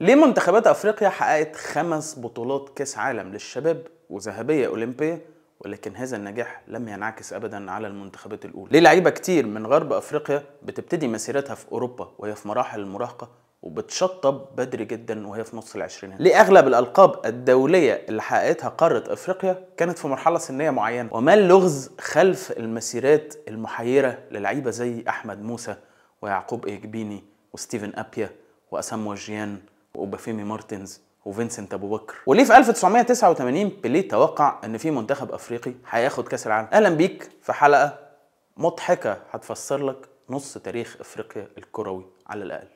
ليه منتخبات افريقيا حققت خمس بطولات كاس عالم للشباب وذهبيه اولمبيه ولكن هذا النجاح لم ينعكس ابدا على المنتخبات الاولى ليه لعيبه كتير من غرب افريقيا بتبتدي مسيرتها في اوروبا وهي في مراحل المراهقه وبتشطب بدري جدا وهي في نص العشرينات ليه اغلب الالقاب الدوليه اللي حققتها قاره افريقيا كانت في مرحله سنيه معينه وما اللغز خلف المسيرات المحيره للعيبه زي احمد موسى ويعقوب ايجبيني وستيفن ابيا واسامو جيان وبافيمي مارتنز وفينسنت ابو بكر وليه في 1989 بيلي توقع ان في منتخب افريقي هياخد كاس العالم اهلا بيك في حلقه مضحكه هتفسر لك نص تاريخ افريقيا الكروي على الاقل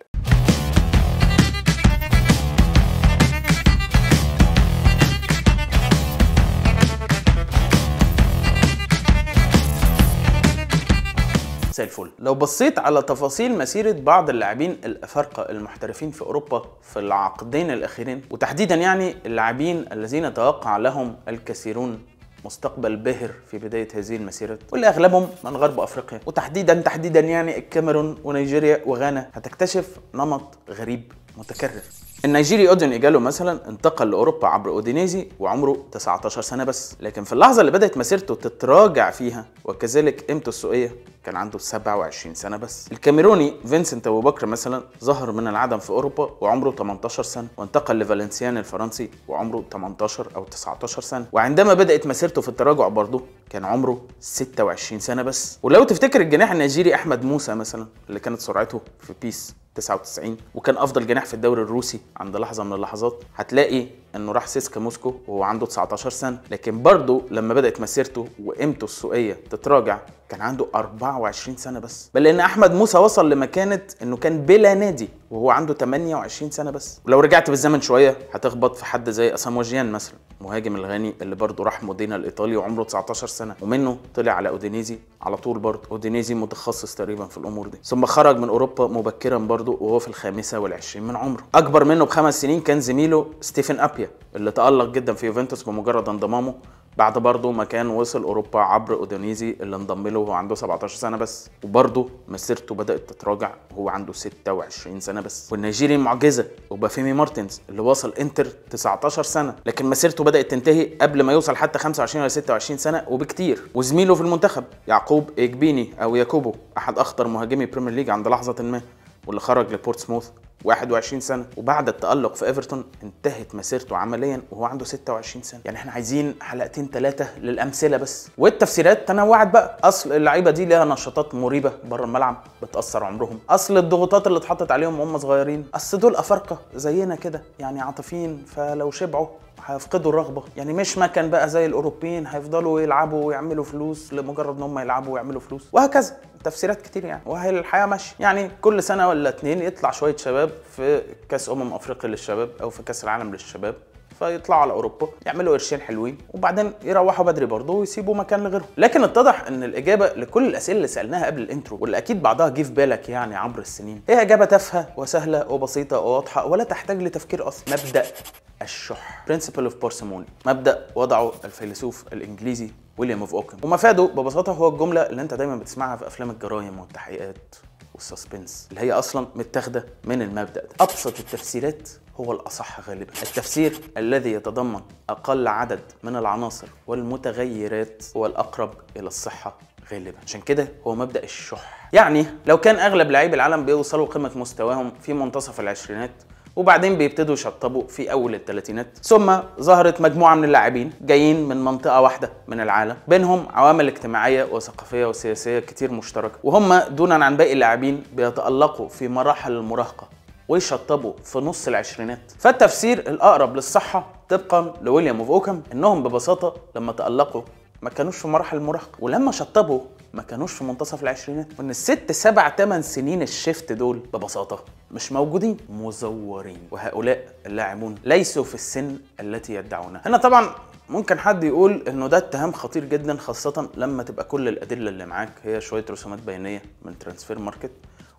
مساء الفل لو بصيت على تفاصيل مسيرة بعض اللاعبين الأفارقة المحترفين في أوروبا في العقدين الأخيرين وتحديدا يعني اللاعبين الذين توقع لهم الكثيرون مستقبل باهر في بداية هذه المسيرة واللي أغلبهم من غرب أفريقيا وتحديدا تحديدا يعني الكاميرون ونيجيريا وغانا هتكتشف نمط غريب متكرر النيجيري اودين ايجالو مثلا انتقل لاوروبا عبر اودينيزي وعمره 19 سنه بس لكن في اللحظه اللي بدات مسيرته تتراجع فيها وكذلك قيمته السوقيه كان عنده 27 سنه بس الكاميروني فينسنت ابو بكر مثلا ظهر من العدم في اوروبا وعمره 18 سنه وانتقل لفالنسيان الفرنسي وعمره 18 او 19 سنه وعندما بدات مسيرته في التراجع برضه كان عمره 26 سنه بس ولو تفتكر الجناح النيجيري احمد موسى مثلا اللي كانت سرعته في بيس 99 وكان افضل جناح في الدوري الروسي عند لحظه من اللحظات هتلاقي انه راح سيسكا موسكو وهو عنده 19 سنه لكن برضه لما بدات مسيرته وقيمته السوقيه تتراجع كان عنده 24 سنه بس بل ان احمد موسى وصل لمكانه انه كان بلا نادي وهو عنده 28 سنه بس ولو رجعت بالزمن شويه هتخبط في حد زي اساموجيان مثلا مهاجم الغاني اللي برضه راح مودينا الايطالي وعمره 19 سنه ومنه طلع على اودينيزي على طول برضه اودينيزي متخصص تقريبا في الامور دي ثم خرج من اوروبا مبكرا برضه وهو في الخامسه والعشرين من عمره اكبر منه بخمس سنين كان زميله ستيفن ابيا اللي تالق جدا في يوفنتوس بمجرد انضمامه بعد برضه ما كان وصل اوروبا عبر اودونيزي اللي انضم له وهو عنده 17 سنه بس وبرضه مسيرته بدات تتراجع وهو عنده 26 سنه بس والنيجيري المعجزه وبافيمي مارتنز اللي وصل انتر 19 سنه لكن مسيرته بدات تنتهي قبل ما يوصل حتى 25 ولا 26 سنه وبكتير وزميله في المنتخب يعقوب اجبيني او ياكوبو احد اخطر مهاجمي بريمير ليج عند لحظه ما واللي خرج لبورتسموث 21 سنه وبعد التالق في ايفرتون انتهت مسيرته عمليا وهو عنده 26 سنه يعني احنا عايزين حلقتين ثلاثه للامثله بس والتفسيرات تنوعت بقى اصل اللعيبه دي ليها نشاطات مريبه بره الملعب بتاثر عمرهم اصل الضغوطات اللي اتحطت عليهم وهم صغيرين اصل دول افارقه زينا كده يعني عاطفين فلو شبعوا هيفقدوا الرغبه يعني مش مكن بقى زي الاوروبيين هيفضلوا يلعبوا ويعملوا فلوس لمجرد ان هم يلعبوا ويعملوا فلوس وهكذا تفسيرات كتير يعني وهي الحياه ماشيه يعني كل سنه ولا اتنين يطلع شويه شباب في كاس امم افريقيا للشباب او في كاس العالم للشباب فيطلعوا على اوروبا يعملوا قرشين حلوين وبعدين يروحوا بدري برضه ويسيبوا مكان لغيرهم لكن اتضح ان الاجابه لكل الاسئله اللي سالناها قبل الانترو واللي اكيد بعضها جه في بالك يعني عبر السنين هي اجابه تافهه وسهله وبسيطه وواضحه ولا تحتاج لتفكير اصلا مبدا الشح principle of parsimony مبدا وضعه الفيلسوف الانجليزي ويليام اوف اوكن ومفاده ببساطه هو الجمله اللي انت دايما بتسمعها في افلام الجرايم والتحقيقات والسسبنس اللي هي اصلا متاخده من المبدا ده ابسط التفسيرات هو الاصح غالبا التفسير الذي يتضمن اقل عدد من العناصر والمتغيرات هو الاقرب الى الصحه غالبا عشان كده هو مبدا الشح يعني لو كان اغلب لعيب العالم بيوصلوا قمه مستواهم في منتصف العشرينات وبعدين بيبتدوا يشطبوا في اول الثلاثينات ثم ظهرت مجموعه من اللاعبين جايين من منطقه واحده من العالم بينهم عوامل اجتماعيه وثقافيه وسياسيه كتير مشتركه وهم دونا عن باقي اللاعبين بيتالقوا في مراحل المراهقه ويشطبوا في نص العشرينات فالتفسير الاقرب للصحه طبقا لويليام اوف اوكم انهم ببساطه لما تالقوا ما كانوش في مراحل المراهقه ولما شطبوا ما كانوش في منتصف العشرينات وان الست سبع ثمان سنين الشيفت دول ببساطه مش موجودين مزورين وهؤلاء اللاعبون ليسوا في السن التي يدعونها هنا طبعا ممكن حد يقول انه ده اتهام خطير جدا خاصه لما تبقى كل الادله اللي معاك هي شويه رسومات بيانيه من ترانسفير ماركت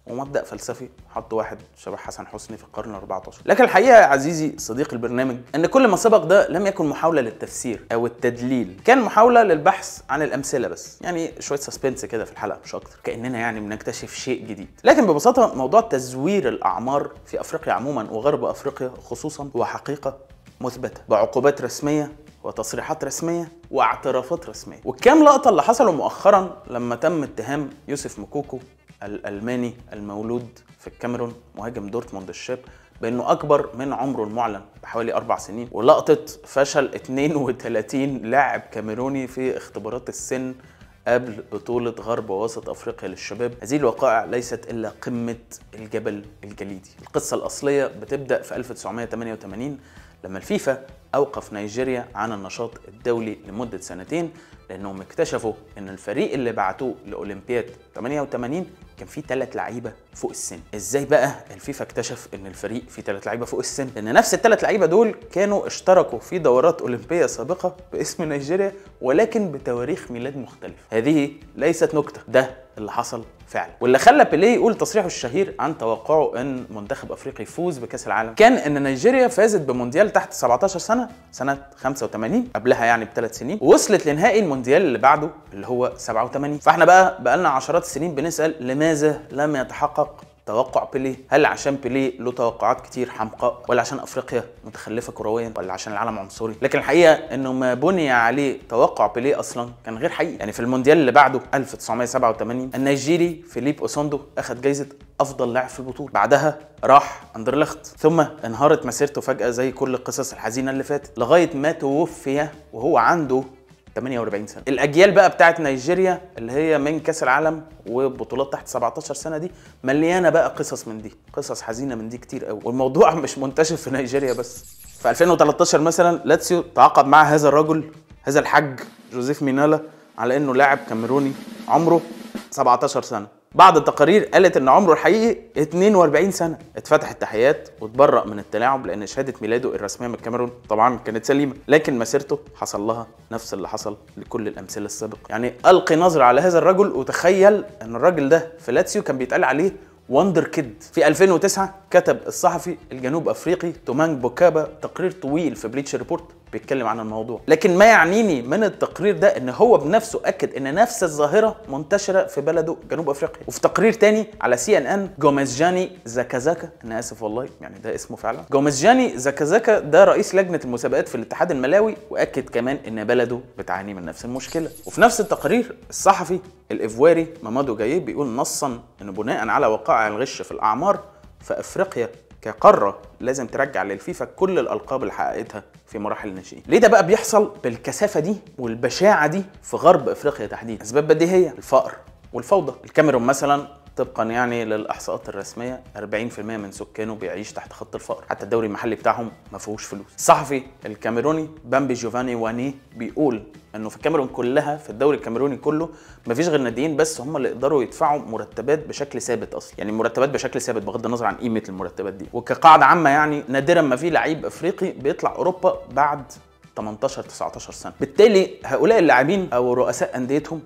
ومبدا فلسفي حط واحد شبه حسن حسني في القرن ال 14 لكن الحقيقه يا عزيزي صديق البرنامج ان كل ما سبق ده لم يكن محاوله للتفسير او التدليل كان محاوله للبحث عن الامثله بس يعني شويه سسبنس كده في الحلقه مش اكتر كاننا يعني بنكتشف شيء جديد لكن ببساطه موضوع تزوير الاعمار في افريقيا عموما وغرب افريقيا خصوصا هو حقيقه مثبته بعقوبات رسميه وتصريحات رسميه واعترافات رسميه والكام لقطه اللي حصلوا مؤخرا لما تم اتهام يوسف مكوكو الألماني المولود في الكاميرون مهاجم دورتموند الشاب بانه اكبر من عمره المعلن بحوالي اربع سنين ولقطه فشل 32 لاعب كاميروني في اختبارات السن قبل بطولة غرب ووسط أفريقيا للشباب هذه الوقائع ليست إلا قمة الجبل الجليدي القصة الأصلية بتبدأ في 1988 لما الفيفا أوقف نيجيريا عن النشاط الدولي لمدة سنتين لأنهم اكتشفوا أن الفريق اللي بعتوه لأولمبياد 88 كان في ثلاث لعيبه فوق السن ازاي بقى الفيفا اكتشف ان الفريق فيه ثلاث لعيبه فوق السن لان نفس الثلاث لعيبه دول كانوا اشتركوا في دورات اولمبيه سابقه باسم نيجيريا ولكن بتواريخ ميلاد مختلفه هذه ليست نكته ده اللي حصل فعلا واللي خلى بيليه يقول تصريحه الشهير عن توقعه ان منتخب افريقيا يفوز بكاس العالم كان ان نيجيريا فازت بمونديال تحت 17 سنه سنه 85 قبلها يعني بثلاث سنين ووصلت لنهائي المونديال اللي بعده اللي هو 87 فاحنا بقى بقالنا عشرات السنين بنسال لماذا لماذا لم يتحقق توقع بيليه هل عشان بيليه له توقعات كتير حمقاء ولا عشان افريقيا متخلفه كرويا ولا عشان العالم عنصري لكن الحقيقه انه ما بني عليه توقع بيليه اصلا كان غير حقيقي يعني في المونديال اللي بعده 1987 النيجيري فيليب اوسوندو اخذ جائزه افضل لاعب في البطوله بعدها راح اندرلخت ثم انهارت مسيرته فجاه زي كل القصص الحزينه اللي فاتت لغايه ما توفي وهو عنده 48 سنه الاجيال بقى بتاعت نيجيريا اللي هي من كاس العالم وبطولات تحت 17 سنه دي مليانه بقى قصص من دي قصص حزينه من دي كتير قوي والموضوع مش منتشر في نيجيريا بس في 2013 مثلا لاتسيو تعاقد مع هذا الرجل هذا الحاج جوزيف مينالا على انه لاعب كاميروني عمره 17 سنه بعض التقارير قالت ان عمره الحقيقي 42 سنه اتفتح التحيات واتبرأ من التلاعب لان شهاده ميلاده الرسميه من الكاميرون طبعا كانت سليمه لكن مسيرته حصل لها نفس اللي حصل لكل الامثله السابقه يعني القي نظره على هذا الرجل وتخيل ان الراجل ده في لاتسيو كان بيتقال عليه وندر كيد في 2009 كتب الصحفي الجنوب افريقي تومانج بوكابا تقرير طويل في بليتش ريبورت بيتكلم عن الموضوع لكن ما يعنيني من التقرير ده ان هو بنفسه اكد ان نفس الظاهره منتشره في بلده جنوب افريقيا وفي تقرير تاني على سي ان ان جوميز جاني زكازاكا انا اسف والله يعني ده اسمه فعلا جوميز جاني زكازاكا ده رئيس لجنه المسابقات في الاتحاد الملاوي واكد كمان ان بلده بتعاني من نفس المشكله وفي نفس التقرير الصحفي الايفواري مامادو جايه بيقول نصا ان بناء على وقائع الغش في الاعمار فافريقيا كقاره لازم ترجع للفيفا كل الالقاب اللي حققتها في مراحل الناشئين ليه ده بقى بيحصل بالكثافه دي والبشاعه دي في غرب افريقيا تحديدا اسباب بديهيه الفقر والفوضى الكاميرون مثلا طبقا يعني للاحصاءات الرسميه 40% من سكانه بيعيش تحت خط الفقر حتى الدوري المحلي بتاعهم ما فيهوش فلوس الصحفي الكاميروني بامبي جوفاني واني بيقول انه في الكاميرون كلها في الدوري الكاميروني كله ما فيش غير ناديين بس هم اللي يقدروا يدفعوا مرتبات بشكل ثابت اصلا يعني مرتبات بشكل ثابت بغض النظر عن قيمه المرتبات دي وكقاعده عامه يعني نادرا ما في لعيب افريقي بيطلع اوروبا بعد 18 19 سنه بالتالي هؤلاء اللاعبين او رؤساء انديتهم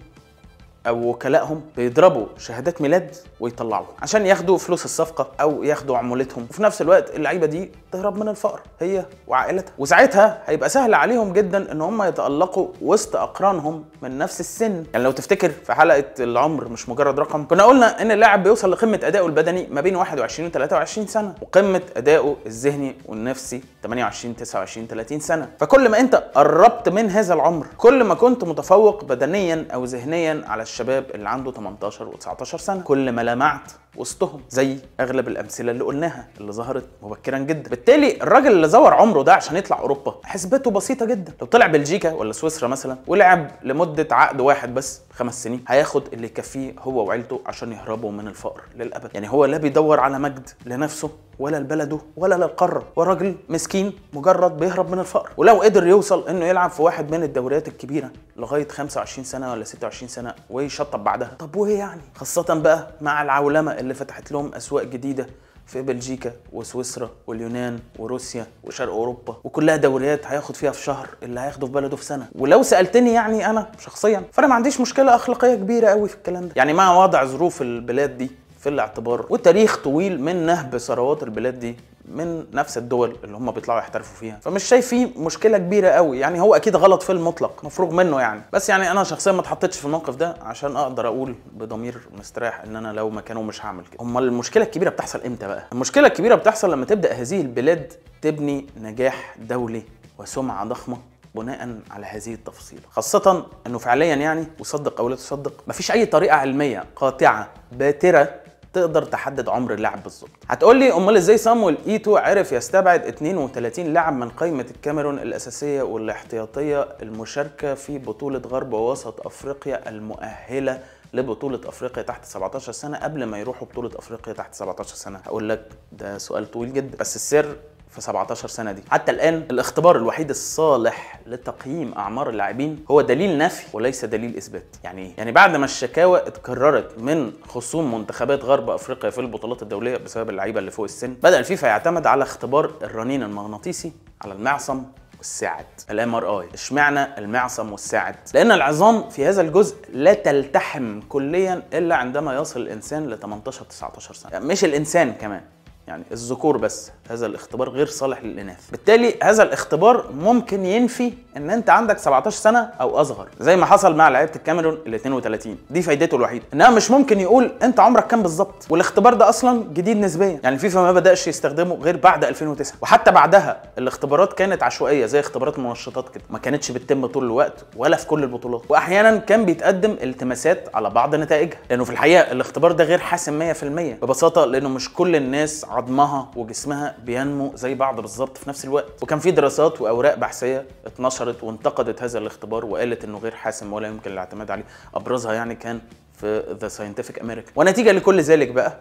او وكلائهم بيضربوا شهادات ميلاد ويطلعوها عشان ياخدوا فلوس الصفقه او ياخدوا عمولتهم وفي نفس الوقت اللعيبه دي تهرب من الفقر هي وعائلتها وساعتها هيبقى سهل عليهم جدا ان هم يتالقوا وسط اقرانهم من نفس السن يعني لو تفتكر في حلقه العمر مش مجرد رقم كنا قلنا ان اللاعب بيوصل لقمه ادائه البدني ما بين 21 و 23 سنه وقمه ادائه الذهني والنفسي 28 29 30 سنه فكل ما انت قربت من هذا العمر كل ما كنت متفوق بدنيا او ذهنيا على الشباب اللي عنده 18 و19 سنه كل ما لمعت وسطهم زي اغلب الامثله اللي قلناها اللي ظهرت مبكرا جدا بالتالي الراجل اللي زور عمره ده عشان يطلع اوروبا حسبته بسيطه جدا لو طلع بلجيكا ولا سويسرا مثلا ولعب لمده عقد واحد بس خمس سنين هياخد اللي يكفيه هو وعيلته عشان يهربوا من الفقر للابد يعني هو لا بيدور على مجد لنفسه ولا لبلده ولا للقاره وراجل مسكين مجرد بيهرب من الفقر ولو قدر يوصل انه يلعب في واحد من الدوريات الكبيره لغايه 25 سنه ولا 26 سنه ويشطب بعدها طب وايه يعني خاصه بقى مع العولمه اللي فتحت لهم اسواق جديده في بلجيكا وسويسرا واليونان وروسيا وشرق اوروبا وكلها دوريات هياخد فيها في شهر اللي هياخده في بلده في سنه ولو سالتني يعني انا شخصيا فانا ما عنديش مشكله اخلاقيه كبيره قوي في الكلام ده يعني مع وضع ظروف البلاد دي في الاعتبار والتاريخ طويل من نهب ثروات البلاد دي من نفس الدول اللي هم بيطلعوا يحترفوا فيها فمش شايف فيه مشكله كبيره قوي يعني هو اكيد غلط في المطلق مفروغ منه يعني بس يعني انا شخصيا ما اتحطيتش في الموقف ده عشان اقدر اقول بضمير مستريح ان انا لو مكانه مش هعمل كده امال المشكله الكبيره بتحصل امتى بقى المشكله الكبيره بتحصل لما تبدا هذه البلاد تبني نجاح دولي وسمعه ضخمه بناء على هذه التفصيله خاصه انه فعليا يعني وصدق او لا تصدق مفيش اي طريقه علميه قاطعه باتره تقدر تحدد عمر اللاعب بالظبط هتقول لي امال ازاي صامويل ايتو عرف يستبعد 32 لاعب من قائمه الكاميرون الاساسيه والاحتياطيه المشاركه في بطوله غرب ووسط افريقيا المؤهله لبطولة أفريقيا تحت 17 سنة قبل ما يروحوا بطولة أفريقيا تحت 17 سنة هقول لك ده سؤال طويل جدا بس السر في 17 سنه دي حتى الان الاختبار الوحيد الصالح لتقييم اعمار اللاعبين هو دليل نفي وليس دليل اثبات يعني يعني بعد ما الشكاوى اتكررت من خصوم منتخبات غرب افريقيا في البطولات الدوليه بسبب اللعيبه اللي فوق السن بدا الفيفا يعتمد على اختبار الرنين المغناطيسي على المعصم والساعد الام ار اي اشمعنى المعصم والساعد لان العظام في هذا الجزء لا تلتحم كليا الا عندما يصل الانسان ل 18 19 سنه يعني مش الانسان كمان يعني الذكور بس هذا الاختبار غير صالح للإناث بالتالي هذا الاختبار ممكن ينفي ان انت عندك 17 سنه او اصغر زي ما حصل مع لعيبه الكاميرون ال 32 دي فايدته الوحيده انها مش ممكن يقول انت عمرك كام بالظبط والاختبار ده اصلا جديد نسبيا يعني فيفا ما بداش يستخدمه غير بعد 2009 وحتى بعدها الاختبارات كانت عشوائيه زي اختبارات منشطات كده ما كانتش بتتم طول الوقت ولا في كل البطولات واحيانا كان بيتقدم التماسات على بعض نتائجها لانه في الحقيقه الاختبار ده غير حاسم 100% ببساطه لانه مش كل الناس عظمها وجسمها بينمو زي بعض بالظبط في نفس الوقت وكان في دراسات واوراق بحثيه 12 نشرت وانتقدت هذا الاختبار وقالت انه غير حاسم ولا يمكن الاعتماد عليه ابرزها يعني كان في ذا ساينتفك امريكا ونتيجه لكل ذلك بقى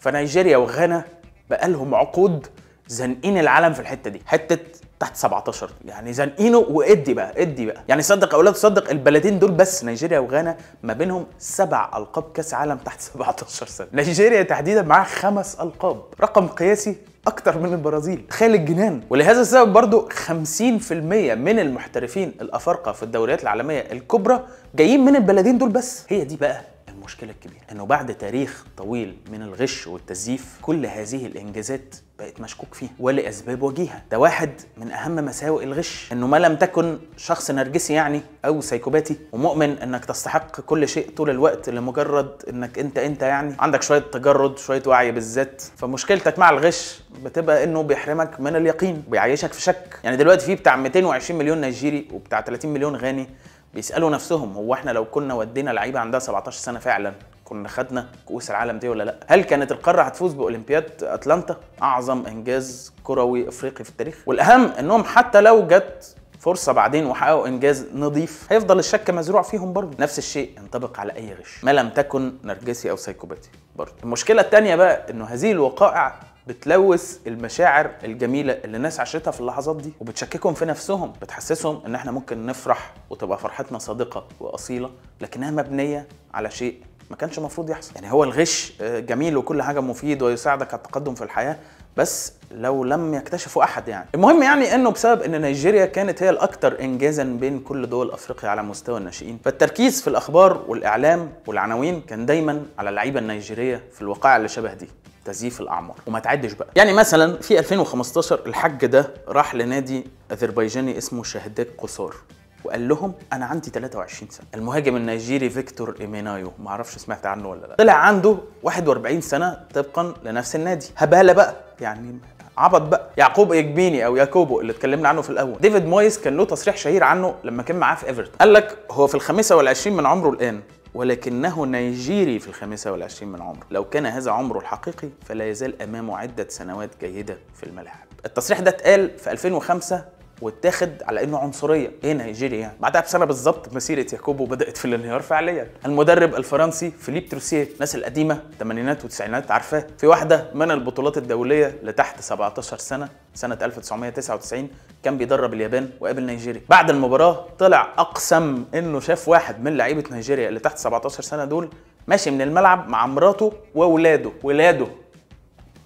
فنيجيريا وغانا بقى لهم عقود زنقين العالم في الحته دي حته تحت 17 يعني زنقينه وادي بقى ادي بقى يعني صدق او لا تصدق البلدين دول بس نيجيريا وغانا ما بينهم سبع القاب كاس عالم تحت 17 سنه نيجيريا تحديدا معاها خمس القاب رقم قياسي اكتر من البرازيل خيال الجنان ولهذا السبب برضو 50% من المحترفين الافارقه في الدوريات العالميه الكبرى جايين من البلدين دول بس هي دي بقى المشكله الكبيره انه بعد تاريخ طويل من الغش والتزييف كل هذه الانجازات بقت مشكوك فيها ولاسباب وجيهه ده واحد من اهم مساوئ الغش انه ما لم تكن شخص نرجسي يعني او سيكوباتي ومؤمن انك تستحق كل شيء طول الوقت لمجرد انك انت انت يعني عندك شويه تجرد شويه وعي بالذات فمشكلتك مع الغش بتبقى انه بيحرمك من اليقين بيعيشك في شك يعني دلوقتي في بتاع 220 مليون نيجيري وبتاع 30 مليون غاني بيسالوا نفسهم هو احنا لو كنا ودينا لعيبه عندها 17 سنه فعلا كنا خدنا كؤوس العالم دي ولا لا هل كانت القاره هتفوز باولمبياد اتلانتا اعظم انجاز كروي افريقي في التاريخ والاهم انهم حتى لو جت فرصة بعدين وحققوا إنجاز نظيف هيفضل الشك مزروع فيهم برضه نفس الشيء ينطبق على أي غش ما لم تكن نرجسي أو سايكوباتي برضه المشكلة الثانية بقى إنه هذه الوقائع بتلوث المشاعر الجميله اللي الناس عاشتها في اللحظات دي وبتشككهم في نفسهم بتحسسهم ان احنا ممكن نفرح وتبقى فرحتنا صادقه واصيله لكنها مبنيه على شيء ما كانش المفروض يحصل يعني هو الغش آه، جميل وكل حاجه مفيد ويساعدك على التقدم في الحياه بس لو لم يكتشفوا احد يعني المهم يعني انه بسبب ان نيجيريا كانت هي الاكثر انجازا بين كل دول افريقيا على مستوى الناشئين فالتركيز في الاخبار والاعلام والعناوين كان دايما على اللعيبه النيجيريه في الوقائع اللي شبه دي تزييف الاعمار وما تعدش بقى يعني مثلا في 2015 الحاج ده راح لنادي اذربيجاني اسمه شهداك قصار وقال لهم انا عندي 23 سنه المهاجم النيجيري فيكتور ايمينايو ما اعرفش سمعت عنه ولا لا طلع عنده 41 سنه طبقا لنفس النادي هباله بقى يعني عبط بقى يعقوب اجبيني او ياكوبو اللي اتكلمنا عنه في الاول ديفيد مويس كان له تصريح شهير عنه لما كان معاه في ايفرتون قال لك هو في ال25 من عمره الان ولكنه نيجيري في الخامسة والعشرين من عمره لو كان هذا عمره الحقيقي فلا يزال أمامه عدة سنوات جيدة في الملاعب التصريح ده اتقال في 2005 واتاخد على انه عنصريه ايه نيجيريا يعني بعدها بسنه بالظبط مسيره ياكوبو بدات في الانهيار فعليا المدرب الفرنسي فيليب تروسيه الناس القديمه الثمانينات والتسعينات عارفاه في واحده من البطولات الدوليه لتحت 17 سنه سنه 1999 كان بيدرب اليابان وقابل نيجيريا بعد المباراه طلع اقسم انه شاف واحد من لعيبه نيجيريا اللي تحت 17 سنه دول ماشي من الملعب مع مراته واولاده ولاده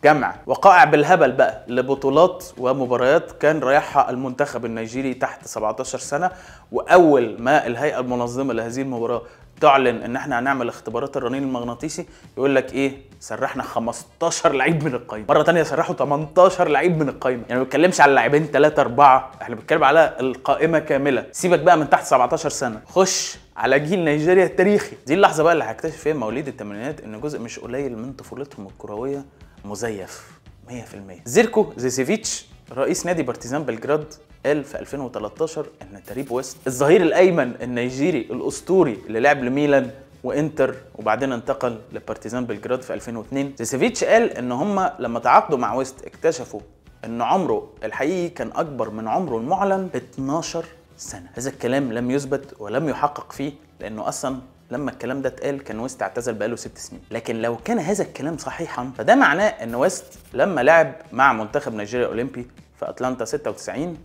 جمع وقائع بالهبل بقى لبطولات ومباريات كان رايحها المنتخب النيجيري تحت 17 سنه واول ما الهيئه المنظمه لهذه المباراه تعلن ان احنا هنعمل اختبارات الرنين المغناطيسي يقول لك ايه سرحنا 15 لعيب من القايمه مره ثانيه سرحوا 18 لعيب من القايمه يعني ما بنتكلمش على لاعبين 3 4 احنا بنتكلم على القائمه كامله سيبك بقى من تحت 17 سنه خش على جيل نيجيريا التاريخي دي اللحظه بقى اللي هكتشف فيها مواليد الثمانينات ان جزء مش قليل من طفولتهم الكرويه مزيف 100% زيركو زيسيفيتش رئيس نادي بارتيزان بلجراد قال في 2013 ان تريب ويست الظهير الايمن النيجيري الاسطوري اللي لعب لميلان وانتر وبعدين انتقل لبارتيزان بلجراد في 2002 زيسيفيتش قال ان هم لما تعاقدوا مع ويست اكتشفوا ان عمره الحقيقي كان اكبر من عمره المعلن ب 12 سنه هذا الكلام لم يثبت ولم يحقق فيه لانه اصلا لما الكلام ده اتقال كان ويست اعتزل بقاله ست سنين لكن لو كان هذا الكلام صحيحا فده معناه ان ويست لما لعب مع منتخب نيجيريا اولمبي في اتلانتا 96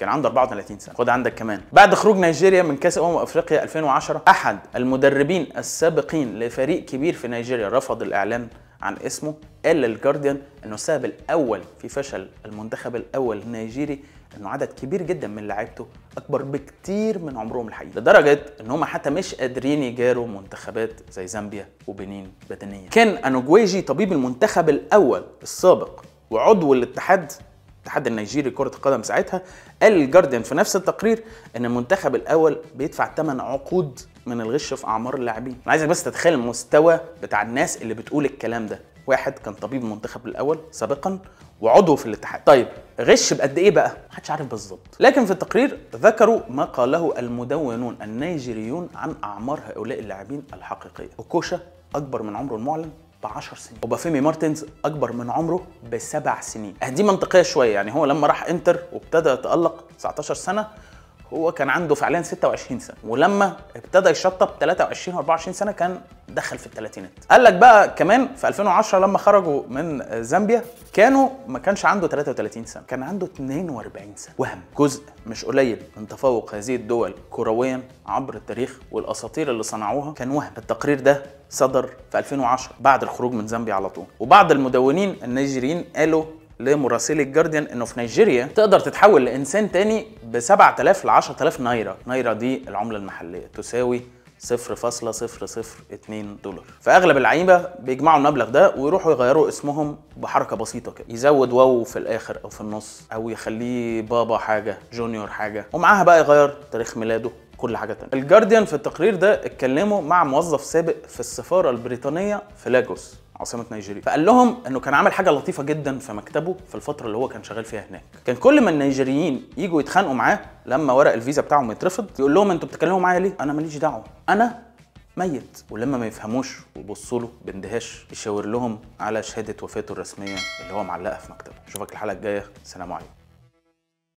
كان عنده 34 سنه خد عندك كمان بعد خروج نيجيريا من كاس امم افريقيا 2010 احد المدربين السابقين لفريق كبير في نيجيريا رفض الاعلان عن اسمه قال للجارديان انه السبب الاول في فشل المنتخب الاول النيجيري انه عدد كبير جدا من لعيبته اكبر بكتير من عمرهم الحقيقي لدرجه ان هم حتى مش قادرين يجاروا منتخبات زي زامبيا وبنين بدنيا كان انوجويجي طبيب المنتخب الاول السابق وعضو الاتحاد الاتحاد النيجيري لكره القدم ساعتها قال الجاردن في نفس التقرير ان المنتخب الاول بيدفع ثمن عقود من الغش في اعمار اللاعبين انا عايزك بس تتخيل المستوى بتاع الناس اللي بتقول الكلام ده واحد كان طبيب المنتخب الاول سابقا وعضو في الاتحاد طيب غش بقد ايه بقى محدش عارف بالظبط لكن في التقرير ذكروا ما قاله المدونون النيجيريون عن اعمار هؤلاء اللاعبين الحقيقيه اوكوشا اكبر من عمره المعلن ب 10 سنين وبافيمي مارتنز اكبر من عمره بسبع سنين دي منطقيه شويه يعني هو لما راح انتر وابتدى يتالق 19 سنه هو كان عنده فعليا 26 سنه ولما ابتدى يشطب 23 و 24 سنه كان دخل في الثلاثينات قال لك بقى كمان في 2010 لما خرجوا من زامبيا كانوا ما كانش عنده 33 سنه كان عنده 42 سنه وهم جزء مش قليل من تفوق هذه الدول كرويا عبر التاريخ والاساطير اللي صنعوها كان وهم التقرير ده صدر في 2010 بعد الخروج من زامبيا على طول وبعض المدونين النيجيريين قالوا لمراسلي الجارديان انه في نيجيريا تقدر تتحول لانسان تاني ب 7000 ل 10000 نايره، نايره دي العمله المحليه تساوي 0.002 دولار فاغلب اللعيبه بيجمعوا المبلغ ده ويروحوا يغيروا اسمهم بحركه بسيطه كده يزود واو في الاخر او في النص او يخليه بابا حاجه جونيور حاجه ومعاها بقى يغير تاريخ ميلاده كل حاجه تانية الجارديان في التقرير ده اتكلموا مع موظف سابق في السفاره البريطانيه في لاجوس عاصمه نيجيريا فقال لهم انه كان عمل حاجه لطيفه جدا في مكتبه في الفتره اللي هو كان شغال فيها هناك كان كل ما النيجيريين يجوا يتخانقوا معاه لما ورق الفيزا بتاعهم يترفض يقول لهم انتوا بتتكلموا معايا ليه انا ماليش دعوه انا ميت ولما ما يفهموش ويبصوا له باندهاش يشاور لهم على شهاده وفاته الرسميه اللي هو معلقها في مكتبه اشوفك الحلقه الجايه سلام عليكم